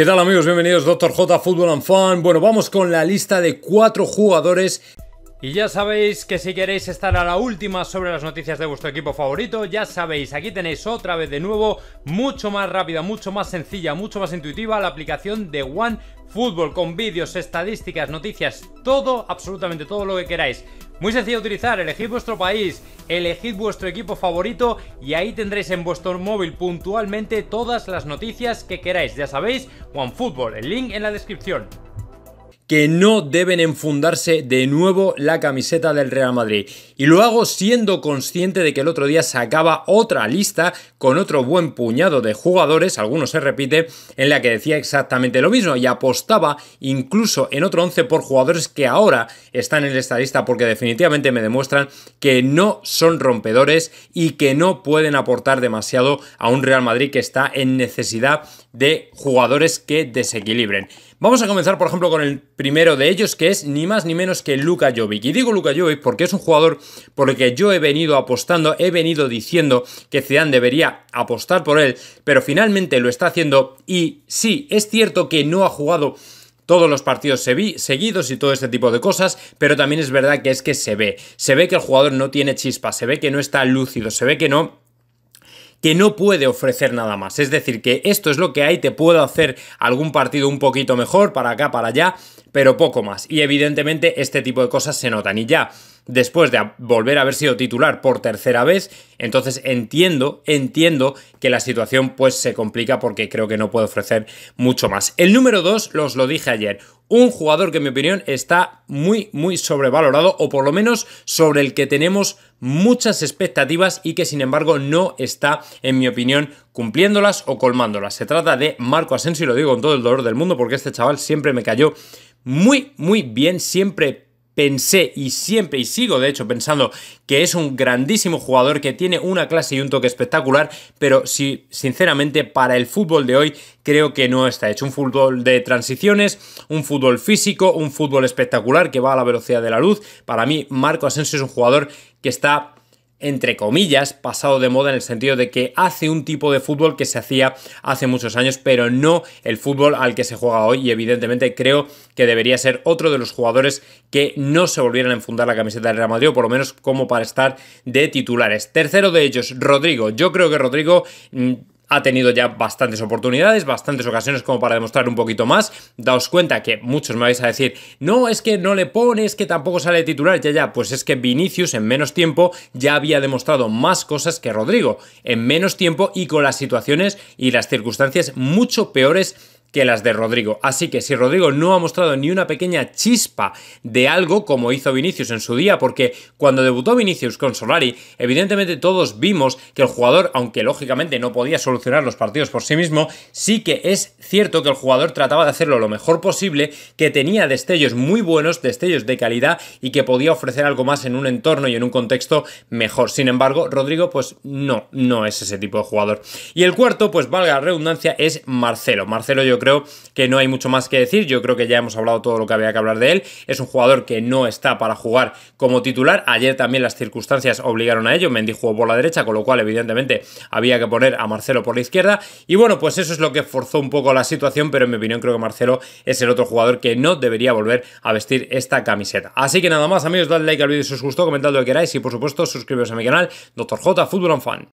¿Qué tal amigos? Bienvenidos Dr. J Fútbol and Fan. Bueno, vamos con la lista de cuatro jugadores y ya sabéis que si queréis estar a la última sobre las noticias de vuestro equipo favorito, ya sabéis, aquí tenéis otra vez de nuevo, mucho más rápida, mucho más sencilla, mucho más intuitiva, la aplicación de One con vídeos, estadísticas, noticias, todo, absolutamente todo lo que queráis. Muy sencillo de utilizar, elegid vuestro país, elegid vuestro equipo favorito y ahí tendréis en vuestro móvil puntualmente todas las noticias que queráis. Ya sabéis, OneFootball, el link en la descripción que no deben enfundarse de nuevo la camiseta del Real Madrid. Y lo hago siendo consciente de que el otro día sacaba otra lista con otro buen puñado de jugadores, algunos se repite, en la que decía exactamente lo mismo y apostaba incluso en otro 11 por jugadores que ahora están en esta lista porque definitivamente me demuestran que no son rompedores y que no pueden aportar demasiado a un Real Madrid que está en necesidad de jugadores que desequilibren. Vamos a comenzar, por ejemplo, con el primero de ellos, que es ni más ni menos que Luka Jovic. Y digo Luka Jovic porque es un jugador por el que yo he venido apostando, he venido diciendo que Zidane debería apostar por él, pero finalmente lo está haciendo y sí, es cierto que no ha jugado todos los partidos seguidos y todo este tipo de cosas, pero también es verdad que es que se ve, se ve que el jugador no tiene chispa, se ve que no está lúcido, se ve que no que no puede ofrecer nada más. Es decir, que esto es lo que hay, te puedo hacer algún partido un poquito mejor, para acá, para allá, pero poco más. Y evidentemente este tipo de cosas se notan. Y ya después de volver a haber sido titular por tercera vez. Entonces entiendo, entiendo que la situación pues se complica porque creo que no puede ofrecer mucho más. El número 2, los lo dije ayer, un jugador que en mi opinión está muy, muy sobrevalorado o por lo menos sobre el que tenemos muchas expectativas y que sin embargo no está, en mi opinión, cumpliéndolas o colmándolas. Se trata de Marco Asensio y lo digo con todo el dolor del mundo porque este chaval siempre me cayó muy, muy bien, siempre pensé y siempre y sigo de hecho pensando que es un grandísimo jugador que tiene una clase y un toque espectacular, pero si sinceramente para el fútbol de hoy creo que no está hecho. Un fútbol de transiciones, un fútbol físico, un fútbol espectacular que va a la velocidad de la luz. Para mí Marco Asensio es un jugador que está entre comillas, pasado de moda en el sentido de que hace un tipo de fútbol que se hacía hace muchos años, pero no el fútbol al que se juega hoy y evidentemente creo que debería ser otro de los jugadores que no se volvieran a enfundar la camiseta del Real Madrid, o por lo menos como para estar de titulares. Tercero de ellos, Rodrigo. Yo creo que Rodrigo mm, ha tenido ya bastantes oportunidades, bastantes ocasiones como para demostrar un poquito más. Daos cuenta que muchos me vais a decir, no, es que no le pones, que tampoco sale titular, ya, ya, pues es que Vinicius en menos tiempo ya había demostrado más cosas que Rodrigo, en menos tiempo y con las situaciones y las circunstancias mucho peores que las de Rodrigo. Así que si Rodrigo no ha mostrado ni una pequeña chispa de algo como hizo Vinicius en su día, porque cuando debutó Vinicius con Solari, evidentemente todos vimos que el jugador, aunque lógicamente no podía solucionar los partidos por sí mismo, sí que es cierto que el jugador trataba de hacerlo lo mejor posible, que tenía destellos muy buenos, destellos de calidad y que podía ofrecer algo más en un entorno y en un contexto mejor. Sin embargo, Rodrigo pues no, no es ese tipo de jugador. Y el cuarto, pues valga la redundancia, es Marcelo. Marcelo yo creo que no hay mucho más que decir. Yo creo que ya hemos hablado todo lo que había que hablar de él. Es un jugador que no está para jugar como titular. Ayer también las circunstancias obligaron a ello. Mendy jugó por la derecha, con lo cual, evidentemente, había que poner a Marcelo por la izquierda. Y bueno, pues eso es lo que forzó un poco la situación, pero en mi opinión creo que Marcelo es el otro jugador que no debería volver a vestir esta camiseta. Así que nada más, amigos, dadle like al vídeo si os gustó, comentad lo que queráis y por supuesto suscribiros a mi canal, Dr. J Fútbol Fan.